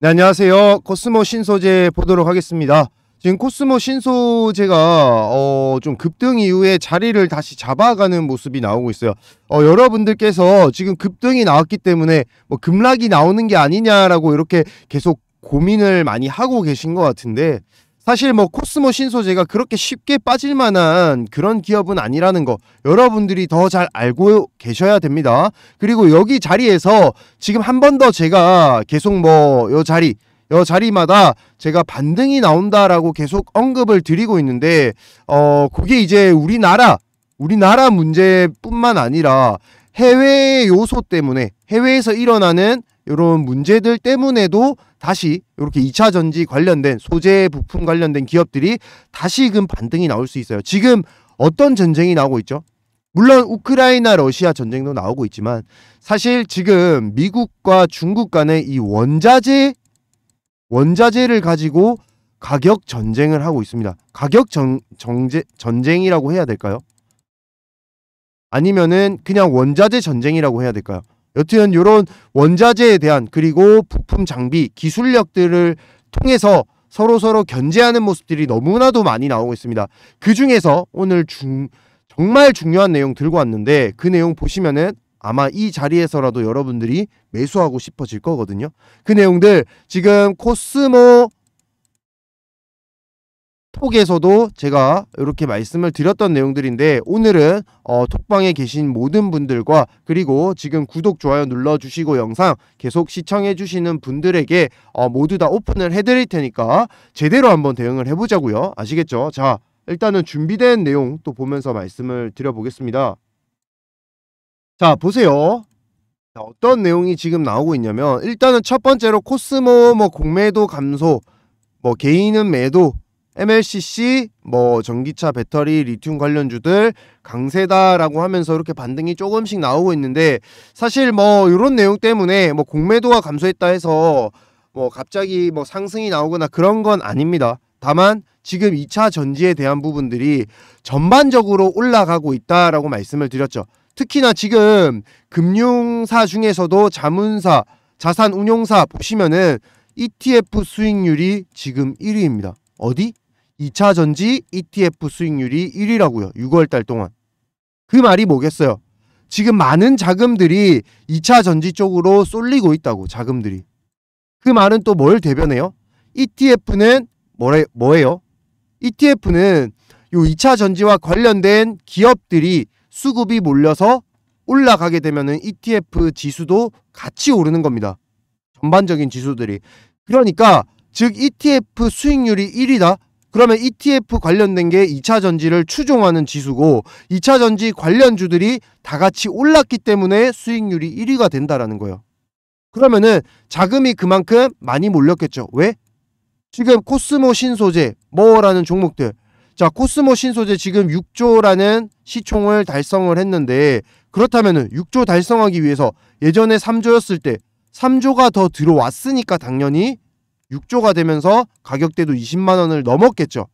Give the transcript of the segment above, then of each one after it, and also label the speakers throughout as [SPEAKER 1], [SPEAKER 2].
[SPEAKER 1] 네, 안녕하세요. 코스모 신소재 보도록 하겠습니다. 지금 코스모 신소재가 어, 좀 급등 이후에 자리를 다시 잡아가는 모습이 나오고 있어요. 어, 여러분들께서 지금 급등이 나왔기 때문에 뭐 급락이 나오는 게 아니냐라고 이렇게 계속 고민을 많이 하고 계신 것 같은데 사실 뭐 코스모 신소재가 그렇게 쉽게 빠질 만한 그런 기업은 아니라는 거 여러분들이 더 잘 알고 계셔야 됩니다. 그리고 여기 자리에서 지금 한 번 더 제가 계속 뭐요 자리 요 자리마다 제가 반등이 나온다라고 계속 언급을 드리고 있는데 어 그게 이제 우리나라 우리나라 문제뿐만 아니라 해외 요소 때문에 해외에서 일어나는 이런 문제들 때문에도 다시 이렇게 2차 전지 관련된 소재 부품 관련된 기업들이 다시금 반등이 나올 수 있어요. 지금 어떤 전쟁이 나오고 있죠? 물론 우크라이나 러시아 전쟁도 나오고 있지만 사실 지금 미국과 중국 간의 이 원자재 원자재를 가지고 가격 전쟁을 하고 있습니다. 가격 전, 정제, 전쟁이라고 해야 될까요? 아니면은 그냥 원자재 전쟁이라고 해야 될까요? 여튼 이런 원자재에 대한 그리고 부품 장비 기술력들을 통해서 서로 서로 견제하는 모습들이 너무나도 많이 나오고 있습니다. 그 중에서 오늘 중, 정말 중요한 내용 들고 왔는데 그 내용 보시면은 아마 이 자리에서라도 여러분들이 매수하고 싶어질 거거든요. 그 내용들 지금 코스모 톡에서도 제가 이렇게 말씀을 드렸던 내용들인데 오늘은 어, 톡방에 계신 모든 분들과 그리고 지금 구독 좋아요 눌러주시고 영상 계속 시청해주시는 분들에게 어, 모두 다 오픈을 해드릴 테니까 제대로 한번 대응을 해보자고요 아시겠죠? 자 일단은 준비된 내용 또 보면서 말씀을 드려보겠습니다 자 보세요 어떤 내용이 지금 나오고 있냐면 일단은 첫 번째로 코스모 뭐 공매도 감소 뭐 개인은 매도 MLCC, 뭐 전기차 배터리, 리튬 관련주들 강세다라고 하면서 이렇게 반등이 조금씩 나오고 있는데 사실 뭐 이런 내용 때문에 뭐 공매도가 감소했다 해서 뭐 갑자기 뭐 상승이 나오거나 그런 건 아닙니다. 다만 지금 2차 전지에 대한 부분들이 전반적으로 올라가고 있다라고 말씀을 드렸죠. 특히나 지금 금융사 중에서도 자문사, 자산운용사 보시면은 ETF 수익률이 지금 1위입니다. 어디? 2차 전지 ETF 수익률이 1위라고요. 6월 달 동안. 그 말이 뭐겠어요? 지금 많은 자금들이 2차 전지 쪽으로 쏠리고 있다고 자금들이. 그 말은 또 뭘 대변해요? ETF는 뭐래, 뭐예요? ETF는 요 2차 전지와 관련된 기업들이 수급이 몰려서 올라가게 되면 ETF 지수도 같이 오르는 겁니다. 전반적인 지수들이. 그러니까 즉 ETF 수익률이 1위다. 그러면 ETF 관련된 게 2차 전지를 추종하는 지수고 2차 전지 관련주들이 다 같이 올랐기 때문에 수익률이 1위가 된다라는 거예요. 그러면은 자금이 그만큼 많이 몰렸겠죠. 왜? 지금 코스모 신소재, 뭐라는 종목들. 자, 코스모 신소재 지금 6조라는 시총을 달성을 했는데 그렇다면 6조 달성하기 위해서 예전에 3조였을 때 3조가 더 들어왔으니까 당연히 6조가 되면서 가격대도 20만 원을 넘었겠죠.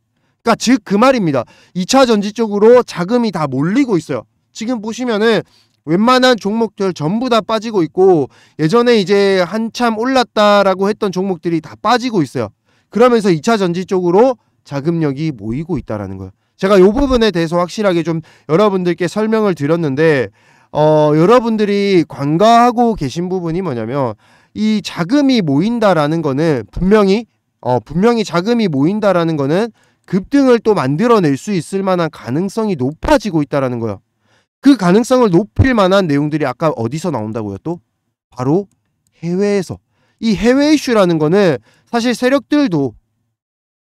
[SPEAKER 1] 그러니까 즉 그 말입니다. 2차 전지 쪽으로 자금이 다 몰리고 있어요. 지금 보시면은 웬만한 종목들 전부 다 빠지고 있고 예전에 이제 한참 올랐다라고 했던 종목들이 다 빠지고 있어요. 그러면서 2차 전지 쪽으로 자금력이 모이고 있다라는 거예요. 제가 이 부분에 대해서 확실하게 좀 여러분들께 설명을 드렸는데 어, 여러분들이 관가하고 계신 부분이 뭐냐면 이 자금이 모인다라는 거는 분명히 어 분명히 자금이 모인다라는 거는 급등을 또 만들어낼 수 있을 만한 가능성이 높아지고 있다라는 거예요. 그 가능성을 높일 만한 내용들이 아까 어디서 나온다고요? 또 바로 해외에서 이 해외 이슈라는 거는 사실 세력들도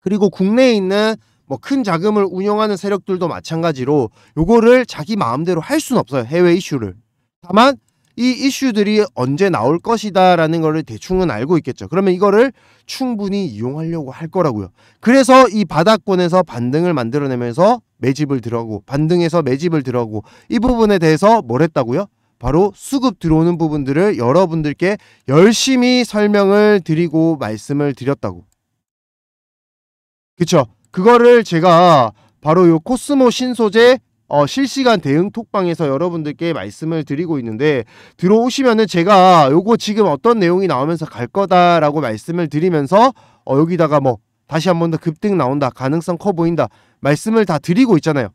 [SPEAKER 1] 그리고 국내에 있는 뭐 큰 자금을 운영하는 세력들도 마찬가지로 요거를 자기 마음대로 할 수는 없어요. 해외 이슈를. 다만 이 이슈들이 언제 나올 것이다라는 거를 대충은 알고 있겠죠. 그러면 이거를 충분히 이용하려고 할 거라고요. 그래서 이 바닥권에서 반등을 만들어내면서 매집을 들어가고 반등에서 매집을 들어가고 이 부분에 대해서 뭘 했다고요? 바로 수급 들어오는 부분들을 여러분들께 열심히 설명을 드리고 말씀을 드렸다고. 그쵸? 그거를 제가 바로 요 코스모 신소재 어, 실시간 대응 톡방에서 여러분들께 말씀을 드리고 있는데 들어오시면은 제가 요거 지금 어떤 내용이 나오면서 갈 거다라고 말씀을 드리면서 어, 여기다가 뭐 다시 한 번 더 급등 나온다 가능성 커 보인다 말씀을 다 드리고 있잖아요.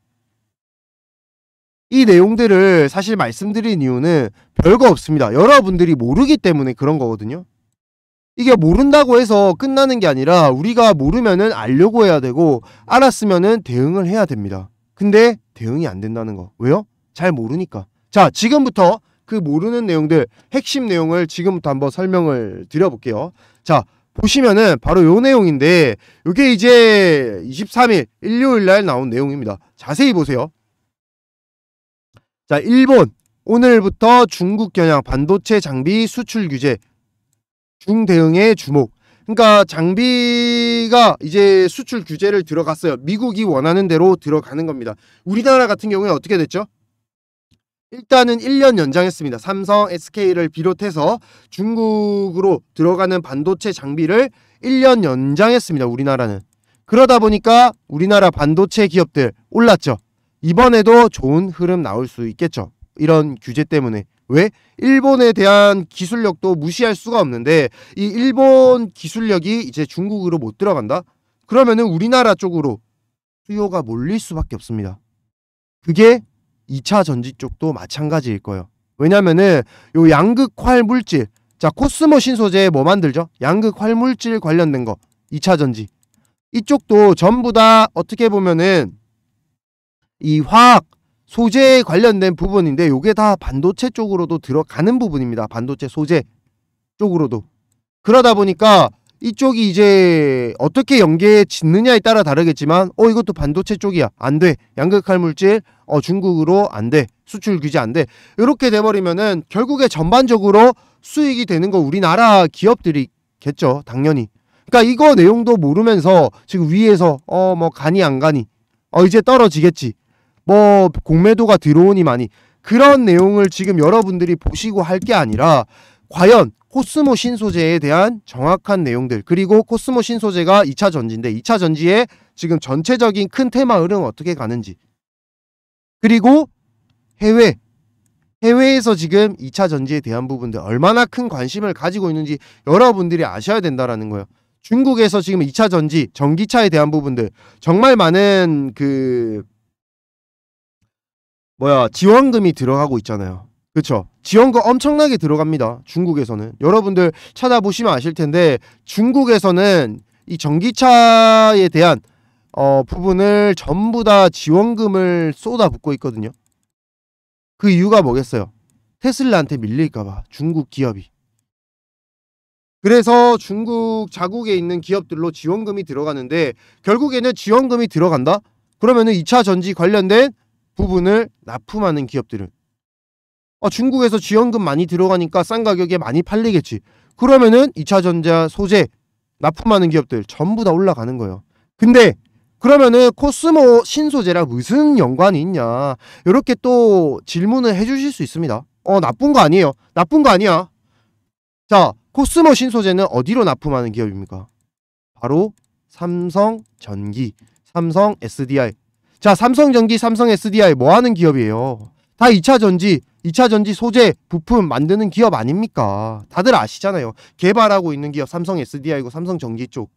[SPEAKER 1] 이 내용들을 사실 말씀드린 이유는 별거 없습니다. 여러분들이 모르기 때문에 그런 거거든요. 이게 모른다고 해서 끝나는 게 아니라 우리가 모르면은 알려고 해야 되고 알았으면은 대응을 해야 됩니다. 근데 대응이 안 된다는 거. 왜요? 잘 모르니까. 자, 지금부터 그 모르는 내용들, 핵심 내용을 지금부터 한번 설명을 드려볼게요. 자, 보시면은 바로 요 내용인데, 요게 이제 23일, 일요일 날 나온 내용입니다. 자세히 보세요. 자, 일본. 오늘부터 중국 겨냥 반도체 장비 수출 규제. 중대응의 주목. 그러니까 장비가 이제 수출 규제를 들어갔어요. 미국이 원하는 대로 들어가는 겁니다. 우리나라 같은 경우에 어떻게 됐죠? 일단은 1년 연장했습니다. 삼성, SK를 비롯해서 중국으로 들어가는 반도체 장비를 1년 연장했습니다. 우리나라는. 그러다 보니까 우리나라 반도체 기업들 올랐죠. 이번에도 좋은 흐름 나올 수 있겠죠. 이런 규제 때문에. 왜? 일본에 대한 기술력도 무시할 수가 없는데 이 일본 기술력이 이제 중국으로 못 들어간다? 그러면은 우리나라 쪽으로 수요가 몰릴 수밖에 없습니다. 그게 2차 전지 쪽도 마찬가지일 거예요. 왜냐면은 요 양극활 물질 자 코스모 신소재 뭐 만들죠? 양극활 물질 관련된 거 2차 전지 이쪽도 전부 다 어떻게 보면은 이 화학 소재 관련된 부분인데 요게다 반도체 쪽으로도 들어가는 부분입니다. 반도체 소재 쪽으로도. 그러다 보니까 이쪽이 이제 어떻게 연계 해 짓느냐에 따라 다르겠지만 어 이것도 반도체 쪽이야. 안 돼. 양극할 물질 어 중국으로 안 돼. 수출 규제 안 돼. 이렇게 돼 버리면은 결국에 전반적으로 수익이 되는 거 우리나라 기업들이겠죠. 당연히. 그러니까 이거 내용도 모르면서 지금 위에서 어뭐 가니 안 가니 어 이제 떨어지겠지. 뭐 공매도가 들어오니 많이 그런 내용을 지금 여러분들이 보시고 할 게 아니라 과연 코스모 신소재에 대한 정확한 내용들 그리고 코스모 신소재가 2차 전지인데 2차 전지의 지금 전체적인 큰 테마 흐름 어떻게 가는지 그리고 해외 해외에서 지금 2차 전지에 대한 부분들 얼마나 큰 관심을 가지고 있는지 여러분들이 아셔야 된다라는 거예요. 중국에서 지금 2차 전지, 전기차에 대한 부분들 정말 많은 그 뭐야 지원금이 들어가고 있잖아요. 그렇죠. 지원금 엄청나게 들어갑니다. 중국에서는 여러분들 찾아보시면 아실 텐데 중국에서는 이 전기차에 대한 어, 부분을 전부 다 지원금을 쏟아붓고 있거든요. 그 이유가 뭐겠어요? 테슬라한테 밀릴까봐 중국 기업이. 그래서 중국 자국에 있는 기업들로 지원금이 들어가는데 결국에는 지원금이 들어간다? 그러면은 2차 전지 관련된 부분을 납품하는 기업들은 아, 중국에서 지원금 많이 들어가니까 싼 가격에 많이 팔리겠지. 그러면은 2차 전자 소재 납품하는 기업들 전부 다 올라가는 거예요. 근데 그러면은 코스모 신소재랑 무슨 연관이 있냐? 이렇게 또 질문을 해주실 수 있습니다. 어 나쁜 거 아니에요. 나쁜 거 아니야. 자 코스모 신소재는 어디로 납품하는 기업입니까? 바로 삼성전기, 삼성 SDI, 자, 삼성전기, 삼성 SDI 뭐 하는 기업이에요? 다 2차 전지, 2차 전지 소재, 부품 만드는 기업 아닙니까? 다들 아시잖아요. 개발하고 있는 기업 삼성 SDI고 삼성 전기 쪽.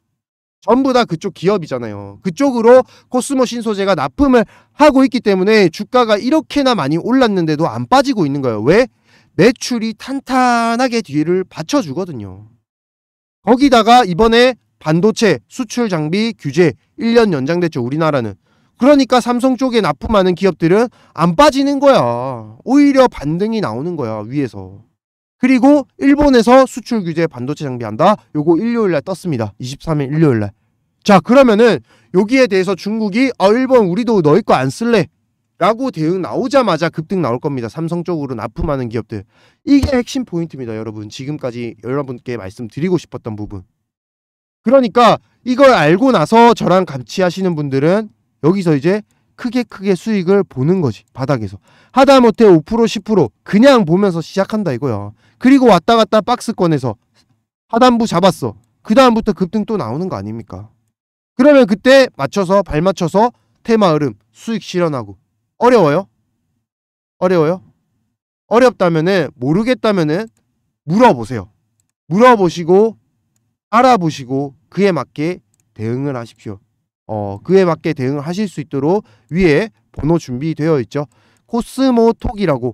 [SPEAKER 1] 전부 다 그쪽 기업이잖아요. 그쪽으로 코스모 신소재가 납품을 하고 있기 때문에 주가가 이렇게나 많이 올랐는데도 안 빠지고 있는 거예요. 왜? 매출이 탄탄하게 뒤를 받쳐주거든요. 거기다가 이번에 반도체 수출 장비 규제 1년 연장됐죠. 우리나라는. 그러니까 삼성 쪽에 납품하는 기업들은 안 빠지는 거야. 오히려 반등이 나오는 거야, 위에서. 그리고 일본에서 수출 규제 반도체 장비한다. 요거 일요일 날 떴습니다. 23일 일요일 날. 자, 그러면은 여기에 대해서 중국이 아, 일본 우리도 너희 거 안 쓸래. 라고 대응 나오자마자 급등 나올 겁니다. 삼성 쪽으로 납품하는 기업들. 이게 핵심 포인트입니다, 여러분. 지금까지 여러분께 말씀드리고 싶었던 부분. 그러니까 이걸 알고 나서 저랑 같이 하시는 분들은 여기서 이제 크게 크게 수익을 보는 거지 바닥에서 하다못해 5% 10% 그냥 보면서 시작한다 이거야 그리고 왔다 갔다 박스꺼내서 하단부 잡았어 그 다음부터 급등 또 나오는 거 아닙니까 그러면 그때 맞춰서 발 맞춰서 테마 흐름 수익 실현하고 어려워요? 어려워요? 어렵다면은 모르겠다면은 물어보세요 물어보시고 알아보시고 그에 맞게 대응을 하십시오 어, 그에 맞게 대응 하실 수 있도록 위에 번호 준비되어 있죠. 코스모톡이라고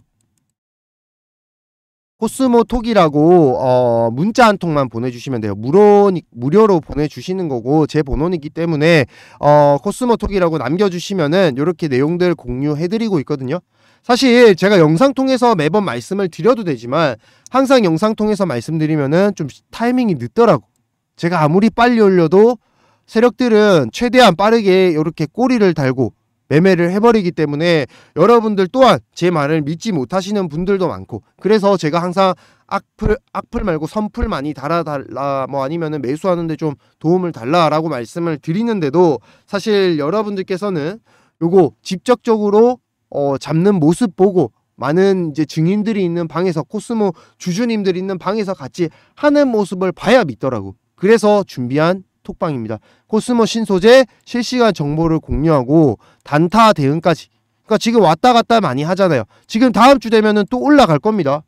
[SPEAKER 1] 코스모톡이라고 어, 문자 한 통만 보내주시면 돼요. 무료, 무료로 보내주시는 거고 제 번호이기 때문에 어, 코스모톡이라고 남겨주시면은 이렇게 내용들 공유해드리고 있거든요. 사실 제가 영상 통해서 매번 말씀을 드려도 되지만 항상 영상 통해서 말씀드리면은 좀 타이밍이 늦더라고. 제가 아무리 빨리 올려도 세력들은 최대한 빠르게 이렇게 꼬리를 달고 매매를 해버리기 때문에 여러분들 또한 제 말을 믿지 못하시는 분들도 많고 그래서 제가 항상 악플 악플 말고 선플 많이 달아달라 뭐 아니면은 매수하는데 좀 도움을 달라라고 말씀을 드리는데도 사실 여러분들께서는 요거 직접적으로 어, 잡는 모습 보고 많은 이제 증인들이 있는 방에서 코스모 주주님들이 있는 방에서 같이 하는 모습을 봐야 믿더라고. 그래서 준비한 톡방입니다. 코스모 신소재 실시간 정보를 공유하고 단타 대응까지. 그러니까 지금 왔다 갔다 많이 하잖아요. 지금 다음 주 되면은 또 올라갈 겁니다.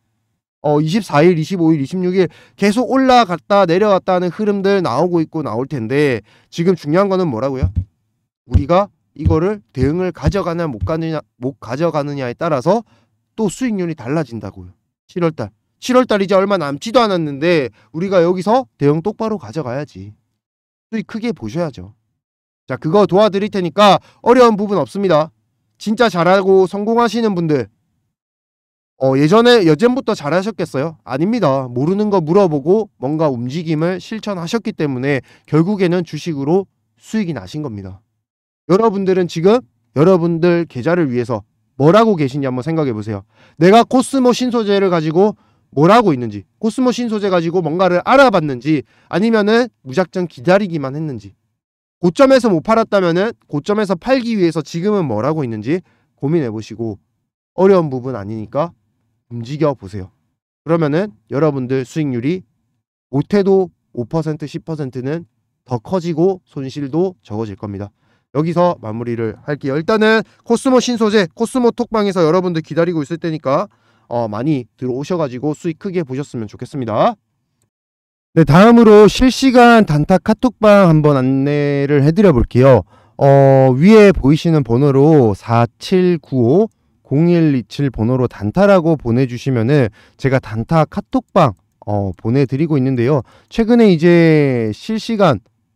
[SPEAKER 1] 어 24일, 25일, 26일 계속 올라갔다 내려갔다 하는 흐름들 나오고 있고 나올 텐데 지금 중요한 거는 뭐라고요? 우리가 이거를 대응을 가져가냐 못 가느냐 못 가져가느냐에 따라서 또 수익률이 달라진다고요. 7월 달. 7월 달 이제 얼마 남지도 않았는데 우리가 여기서 대응 똑바로 가져가야지. 크게 보셔야죠. 자, 그거 도와드릴 테니까 어려운 부분 없습니다. 진짜 잘하고 성공하시는 분들. 어, 예전에 여전부터 잘하셨겠어요? 아닙니다. 모르는 거 물어보고 뭔가 움직임을 실천하셨기 때문에 결국에는 주식으로 수익이 나신 겁니다. 여러분들은 지금 여러분들 계좌를 위해서 뭐라고 계신지 한번 생각해 보세요. 내가 코스모 신소재를 가지고 뭘 하고 있는지 코스모 신소재 가지고 뭔가를 알아봤는지 아니면은 무작정 기다리기만 했는지 고점에서 못 팔았다면은 고점에서 팔기 위해서 지금은 뭘 하고 있는지 고민해 보시고 어려운 부분 아니니까 움직여 보세요. 그러면은 여러분들 수익률이 못해도 5% 10%는 더 커지고 손실도 적어질 겁니다. 여기서 마무리를 할게요. 일단은 코스모 신소재 코스모 톡방에서 여러분들 기다리고 있을 테니까 어, 많이 들어오셔가지고 수익 크게 보셨으면 좋겠습니다. 네, 다음으로 실시간 단타 카톡방 한번 안내를 해드려 볼게요. 어, 위에 보이시는 번호로 4795 0127 번호로 단타라고 보내주시면은 제가 단타 카톡방 어, 보내드리고 있는데요. 최근에 이제 실시간